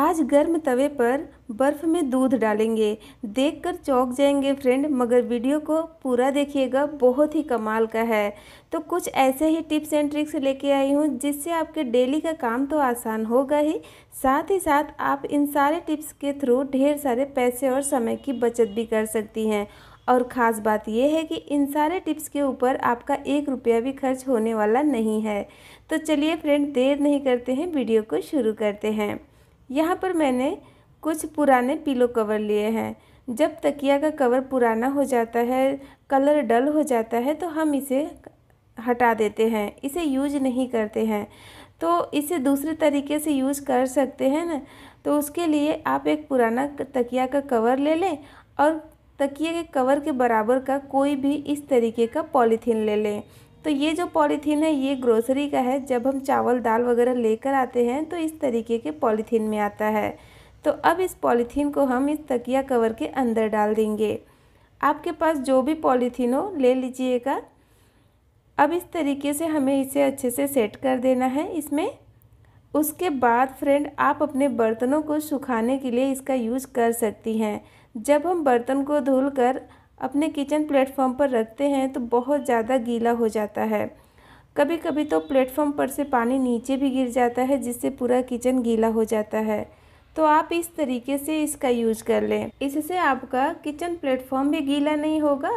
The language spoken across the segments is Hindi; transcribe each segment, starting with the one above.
आज गर्म तवे पर बर्फ़ में दूध डालेंगे देखकर चौंक जाएंगे फ्रेंड मगर वीडियो को पूरा देखिएगा बहुत ही कमाल का है तो कुछ ऐसे ही टिप्स एंड ट्रिक्स लेके आई हूँ जिससे आपके डेली का काम तो आसान होगा ही साथ ही साथ आप इन सारे टिप्स के थ्रू ढेर सारे पैसे और समय की बचत भी कर सकती हैं और ख़ास बात यह है कि इन सारे टिप्स के ऊपर आपका एक रुपया भी खर्च होने वाला नहीं है तो चलिए फ्रेंड देर नहीं करते हैं वीडियो को शुरू करते हैं यहाँ पर मैंने कुछ पुराने पिलो कवर लिए हैं जब तकिया का कवर पुराना हो जाता है कलर डल हो जाता है तो हम इसे हटा देते हैं इसे यूज नहीं करते हैं तो इसे दूसरे तरीके से यूज कर सकते हैं ना तो उसके लिए आप एक पुराना तकिया का कवर ले लें और तकिए के कवर के बराबर का कोई भी इस तरीके का पॉलीथीन ले लें तो ये जो पॉलीथीन है ये ग्रोसरी का है जब हम चावल दाल वगैरह लेकर आते हैं तो इस तरीके के पॉलीथीन में आता है तो अब इस पॉलीथीन को हम इस तकिया कवर के अंदर डाल देंगे आपके पास जो भी पॉलीथीन हो ले लीजिएगा अब इस तरीके से हमें इसे अच्छे से सेट कर देना है इसमें उसके बाद फ्रेंड आप अपने बर्तनों को सुखाने के लिए इसका यूज कर सकती हैं जब हम बर्तन को धुल कर अपने किचन प्लेटफॉर्म पर रखते हैं तो बहुत ज़्यादा गीला हो जाता है कभी कभी तो प्लेटफॉर्म पर से पानी नीचे भी गिर जाता है जिससे पूरा किचन गीला हो जाता है तो आप इस तरीके से इसका यूज कर लें इससे आपका किचन प्लेटफॉर्म भी गीला नहीं होगा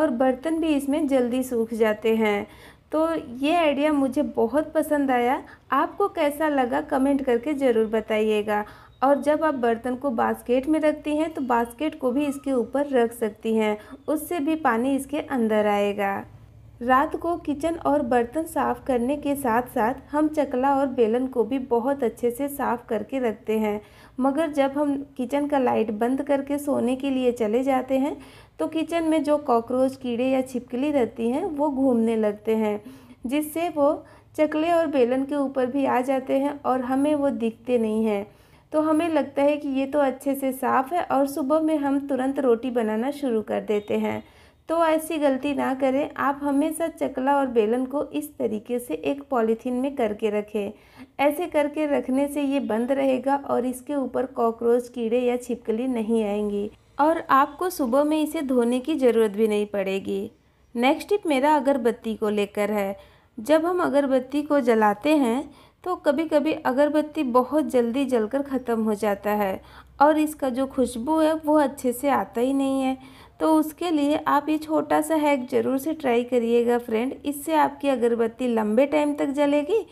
और बर्तन भी इसमें जल्दी सूख जाते हैं तो ये आइडिया मुझे बहुत पसंद आया आपको कैसा लगा कमेंट करके ज़रूर बताइएगा और जब आप बर्तन को बास्केट में रखती हैं तो बास्केट को भी इसके ऊपर रख सकती हैं उससे भी पानी इसके अंदर आएगा रात को किचन और बर्तन साफ़ करने के साथ साथ हम चकला और बेलन को भी बहुत अच्छे से साफ़ करके रखते हैं मगर जब हम किचन का लाइट बंद करके सोने के लिए चले जाते हैं तो किचन में जो कॉकरोच कीड़े या छिपकली रहती हैं वो घूमने लगते हैं जिससे वो चकले और बेलन के ऊपर भी आ जाते हैं और हमें वो दिखते नहीं हैं तो हमें लगता है कि ये तो अच्छे से साफ़ है और सुबह में हम तुरंत रोटी बनाना शुरू कर देते हैं तो ऐसी गलती ना करें आप हमेशा चकला और बेलन को इस तरीके से एक पॉलीथीन में करके रखें ऐसे करके रखने से ये बंद रहेगा और इसके ऊपर कॉकरोच कीड़े या छिपकली नहीं आएंगी और आपको सुबह में इसे धोने की ज़रूरत भी नहीं पड़ेगी नेक्स्ट टिप मेरा अगरबत्ती को लेकर है जब हम अगरबत्ती को जलाते हैं तो कभी कभी अगरबत्ती बहुत जल्दी जलकर ख़त्म हो जाता है और इसका जो खुशबू है वो अच्छे से आता ही नहीं है तो उसके लिए आप ये छोटा सा हैक ज़रूर से ट्राई करिएगा फ्रेंड इससे आपकी अगरबत्ती लंबे टाइम तक जलेगी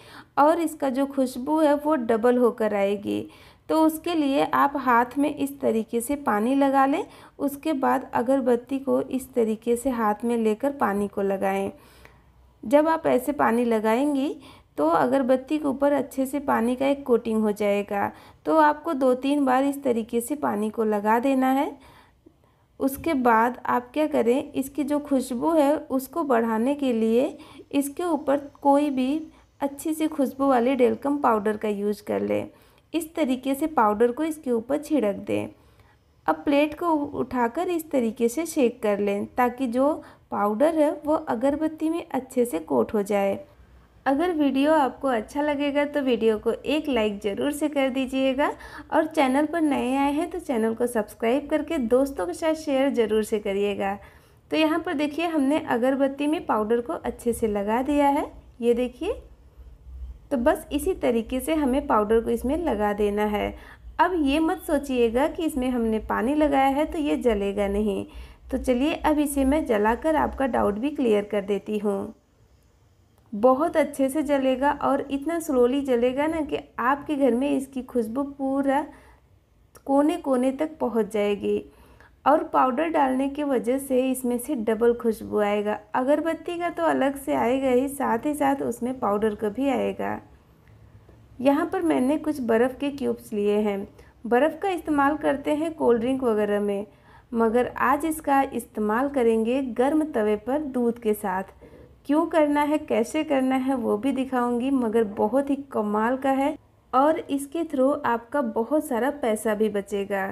और इसका जो खुशबू है वो डबल होकर आएगी तो उसके लिए आप हाथ में इस तरीके से पानी लगा लें उसके बाद अगरबत्ती को इस तरीके से हाथ में लेकर पानी को लगाएं जब आप ऐसे पानी लगाएंगी तो अगरबत्ती के ऊपर अच्छे से पानी का एक कोटिंग हो जाएगा तो आपको दो तीन बार इस तरीके से पानी को लगा देना है उसके बाद आप क्या करें इसकी जो खुशबू है उसको बढ़ाने के लिए इसके ऊपर कोई भी अच्छी सी खुशबू वाली डेलकम पाउडर का यूज कर लें इस तरीके से पाउडर को इसके ऊपर छिड़क दें अब प्लेट को उठाकर इस तरीके से शेक कर लें ताकि जो पाउडर है वो अगरबत्ती में अच्छे से कोट हो जाए अगर वीडियो आपको अच्छा लगेगा तो वीडियो को एक लाइक ज़रूर से कर दीजिएगा और चैनल पर नए आए हैं तो चैनल को सब्सक्राइब करके दोस्तों के साथ शेयर ज़रूर से करिएगा तो यहाँ पर देखिए हमने अगरबत्ती में पाउडर को अच्छे से लगा दिया है ये देखिए तो बस इसी तरीके से हमें पाउडर को इसमें लगा देना है अब ये मत सोचिएगा कि इसमें हमने पानी लगाया है तो ये जलेगा नहीं तो चलिए अब इसे मैं जलाकर आपका डाउट भी क्लियर कर देती हूँ बहुत अच्छे से जलेगा और इतना स्लोली जलेगा ना कि आपके घर में इसकी खुशबू पूरा कोने कोने तक पहुँच जाएगी और पाउडर डालने की वजह से इसमें से डबल खुशबू आएगा अगरबत्ती का तो अलग से आएगा ही साथ ही साथ उसमें पाउडर का भी आएगा यहाँ पर मैंने कुछ बर्फ़ के क्यूब्स लिए हैं बर्फ़ का इस्तेमाल करते हैं कोल्ड ड्रिंक वगैरह में मगर आज इसका इस्तेमाल करेंगे गर्म तवे पर दूध के साथ क्यों करना है कैसे करना है वो भी दिखाऊंगी मगर बहुत ही कमाल का है और इसके थ्रू आपका बहुत सारा पैसा भी बचेगा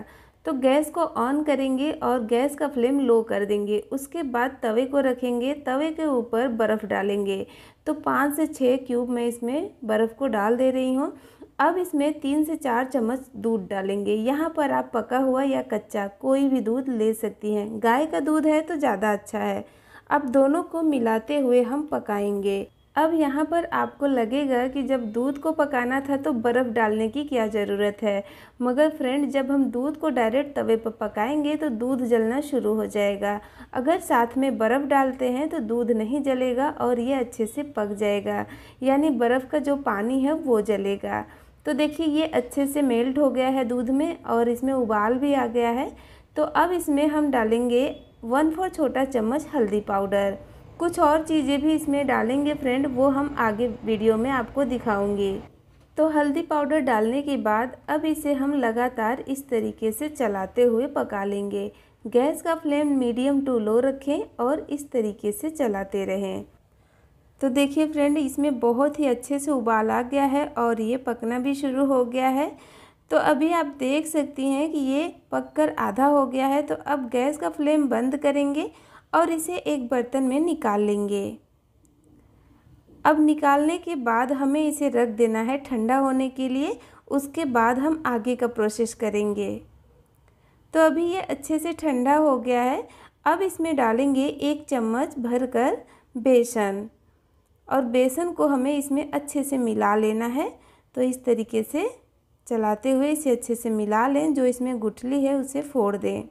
तो गैस को ऑन करेंगे और गैस का फ्लेम लो कर देंगे उसके बाद तवे को रखेंगे तवे के ऊपर बर्फ़ डालेंगे तो पाँच से छः क्यूब मैं इसमें बर्फ़ को डाल दे रही हूँ अब इसमें तीन से चार चम्मच दूध डालेंगे यहाँ पर आप पका हुआ या कच्चा कोई भी दूध ले सकती हैं गाय का दूध है तो ज़्यादा अच्छा है अब दोनों को मिलाते हुए हम पकाएंगे अब यहाँ पर आपको लगेगा कि जब दूध को पकाना था तो बर्फ़ डालने की क्या ज़रूरत है मगर फ्रेंड जब हम दूध को डायरेक्ट तवे पर पकाएंगे तो दूध जलना शुरू हो जाएगा अगर साथ में बर्फ़ डालते हैं तो दूध नहीं जलेगा और ये अच्छे से पक जाएगा यानी बर्फ़ का जो पानी है वो जलेगा तो देखिए ये अच्छे से मेल्ट हो गया है दूध में और इसमें उबाल भी आ गया है तो अब इसमें हम डालेंगे वन फोर छोटा चम्मच हल्दी पाउडर कुछ और चीज़ें भी इसमें डालेंगे फ्रेंड वो हम आगे वीडियो में आपको दिखाऊंगे तो हल्दी पाउडर डालने के बाद अब इसे हम लगातार इस तरीके से चलाते हुए पका लेंगे गैस का फ्लेम मीडियम टू लो रखें और इस तरीके से चलाते रहें तो देखिए फ्रेंड इसमें बहुत ही अच्छे से उबाल आ गया है और ये पकना भी शुरू हो गया है तो अभी आप देख सकती हैं कि ये पककर आधा हो गया है तो अब गैस का फ्लेम बंद करेंगे और इसे एक बर्तन में निकाल लेंगे अब निकालने के बाद हमें इसे रख देना है ठंडा होने के लिए उसके बाद हम आगे का प्रोसेस करेंगे तो अभी ये अच्छे से ठंडा हो गया है अब इसमें डालेंगे एक चम्मच भरकर बेसन और बेसन को हमें इसमें अच्छे से मिला लेना है तो इस तरीके से चलाते हुए इसे अच्छे से मिला लें जो इसमें गुठली है उसे फोड़ दें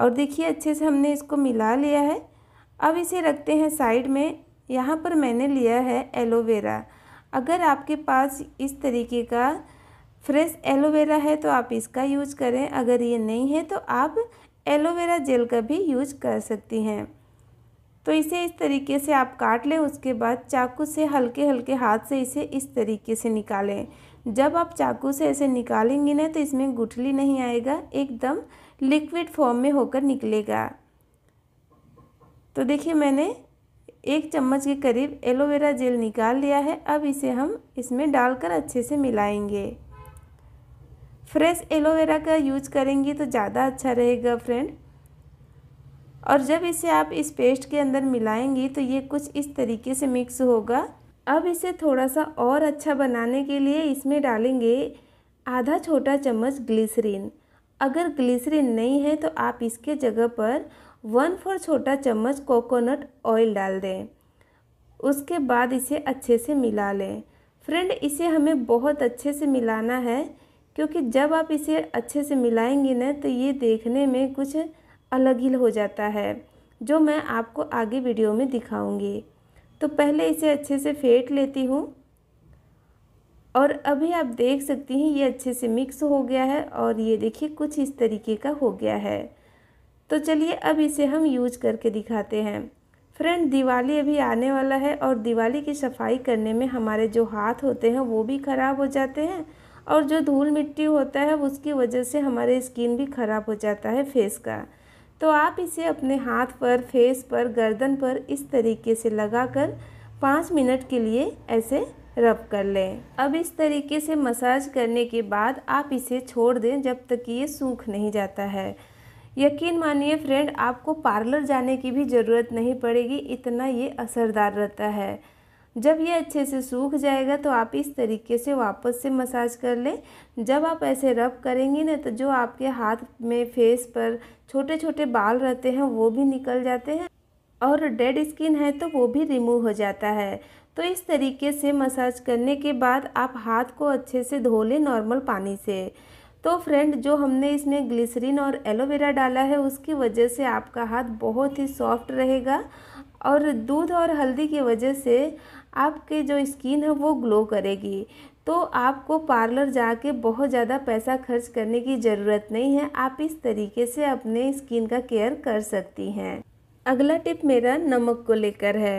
और देखिए अच्छे से हमने इसको मिला लिया है अब इसे रखते हैं साइड में यहाँ पर मैंने लिया है एलोवेरा अगर आपके पास इस तरीके का फ्रेश एलोवेरा है तो आप इसका यूज करें अगर ये नहीं है तो आप एलोवेरा जेल का भी यूज कर सकती हैं तो इसे इस तरीके से आप काट लें उसके बाद चाकू से हल्के हल्के हाथ से इसे इस तरीके से निकालें जब आप चाकू से ऐसे निकालेंगे ना तो इसमें गुठली नहीं आएगा एकदम लिक्विड फॉर्म में होकर निकलेगा तो देखिए मैंने एक चम्मच के करीब एलोवेरा जेल निकाल लिया है अब इसे हम इसमें डालकर अच्छे से मिलाएंगे फ्रेश एलोवेरा का यूज करेंगे तो ज़्यादा अच्छा रहेगा फ्रेंड और जब इसे आप इस पेस्ट के अंदर मिलाएंगी तो ये कुछ इस तरीके से मिक्स होगा अब इसे थोड़ा सा और अच्छा बनाने के लिए इसमें डालेंगे आधा छोटा चम्मच ग्लिसरीन अगर ग्लिसरीन नहीं है तो आप इसके जगह पर वन फोर छोटा चम्मच कोकोनट ऑयल डाल दें उसके बाद इसे अच्छे से मिला लें फ्रेंड इसे हमें बहुत अच्छे से मिलाना है क्योंकि जब आप इसे अच्छे से मिलाएंगे ना तो ये देखने में कुछ अलग ही हो जाता है जो मैं आपको आगे वीडियो में दिखाऊंगी तो पहले इसे अच्छे से फेंट लेती हूँ और अभी आप देख सकती हैं ये अच्छे से मिक्स हो गया है और ये देखिए कुछ इस तरीके का हो गया है तो चलिए अब इसे हम यूज करके दिखाते हैं फ्रेंड दिवाली अभी आने वाला है और दिवाली की सफाई करने में हमारे जो हाथ होते हैं वो भी ख़राब हो जाते हैं और जो धूल मिट्टी होता है उसकी वजह से हमारे स्किन भी ख़राब हो जाता है फेस का तो आप इसे अपने हाथ पर फेस पर गर्दन पर इस तरीके से लगाकर पाँच मिनट के लिए ऐसे रब कर लें अब इस तरीके से मसाज करने के बाद आप इसे छोड़ दें जब तक कि ये सूख नहीं जाता है यकीन मानिए फ्रेंड आपको पार्लर जाने की भी ज़रूरत नहीं पड़ेगी इतना ये असरदार रहता है जब ये अच्छे से सूख जाएगा तो आप इस तरीके से वापस से मसाज कर लें जब आप ऐसे रब करेंगी ना तो जो आपके हाथ में फेस पर छोटे छोटे बाल रहते हैं वो भी निकल जाते हैं और डेड स्किन है तो वो भी रिमूव हो जाता है तो इस तरीके से मसाज करने के बाद आप हाथ को अच्छे से धो लें नॉर्मल पानी से तो फ्रेंड जो हमने इसमें ग्लिसरीन और एलोवेरा डाला है उसकी वजह से आपका हाथ बहुत ही सॉफ्ट रहेगा और दूध और हल्दी की वजह से आपके जो स्किन है वो ग्लो करेगी तो आपको पार्लर जाके बहुत ज़्यादा पैसा खर्च करने की ज़रूरत नहीं है आप इस तरीके से अपने स्किन का केयर कर सकती हैं अगला टिप मेरा नमक को लेकर है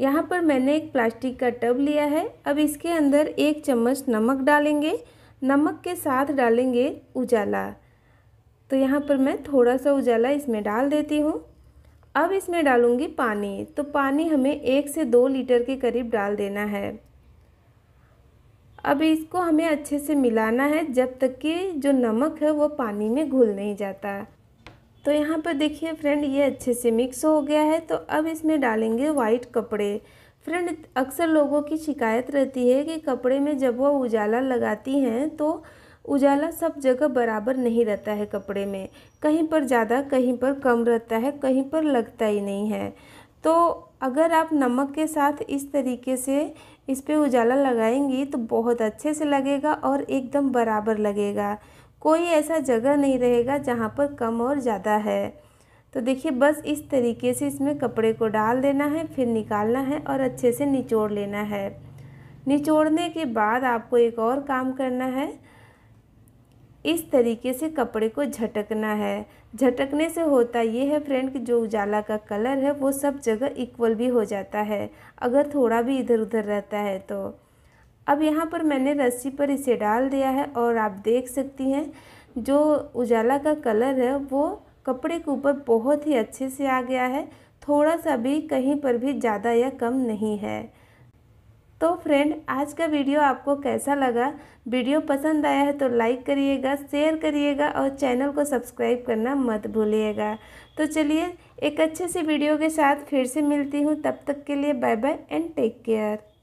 यहाँ पर मैंने एक प्लास्टिक का टब लिया है अब इसके अंदर एक चम्मच नमक डालेंगे नमक के साथ डालेंगे उजाला तो यहाँ पर मैं थोड़ा सा उजाला इसमें डाल देती हूँ अब इसमें डालूँगी पानी तो पानी हमें एक से दो लीटर के करीब डाल देना है अब इसको हमें अच्छे से मिलाना है जब तक कि जो नमक है वो पानी में घुल नहीं जाता तो यहाँ पर देखिए फ्रेंड ये अच्छे से मिक्स हो गया है तो अब इसमें डालेंगे वाइट कपड़े फ्रेंड अक्सर लोगों की शिकायत रहती है कि कपड़े में जब वह उजाला लगाती हैं तो उजाला सब जगह बराबर नहीं रहता है कपड़े में कहीं पर ज़्यादा कहीं पर कम रहता है कहीं पर लगता ही नहीं है तो अगर आप नमक के साथ इस तरीके से इस पर उजाला लगाएंगी तो बहुत अच्छे से लगेगा और एकदम बराबर लगेगा कोई ऐसा जगह नहीं रहेगा जहाँ पर कम और ज़्यादा है तो देखिए बस इस तरीके से इसमें कपड़े को डाल देना है फिर निकालना है और अच्छे से निचोड़ लेना है निचोड़ने के बाद आपको एक और काम करना है इस तरीके से कपड़े को झटकना है झटकने से होता ये है फ्रेंड कि जो उजाला का कलर है वो सब जगह इक्वल भी हो जाता है अगर थोड़ा भी इधर उधर रहता है तो अब यहाँ पर मैंने रस्सी पर इसे डाल दिया है और आप देख सकती हैं जो उजाला का कलर है वो कपड़े के ऊपर बहुत ही अच्छे से आ गया है थोड़ा सा भी कहीं पर भी ज़्यादा या कम नहीं है तो फ्रेंड आज का वीडियो आपको कैसा लगा वीडियो पसंद आया है तो लाइक करिएगा शेयर करिएगा और चैनल को सब्सक्राइब करना मत भूलिएगा तो चलिए एक अच्छे से वीडियो के साथ फिर से मिलती हूँ तब तक के लिए bye bye and take care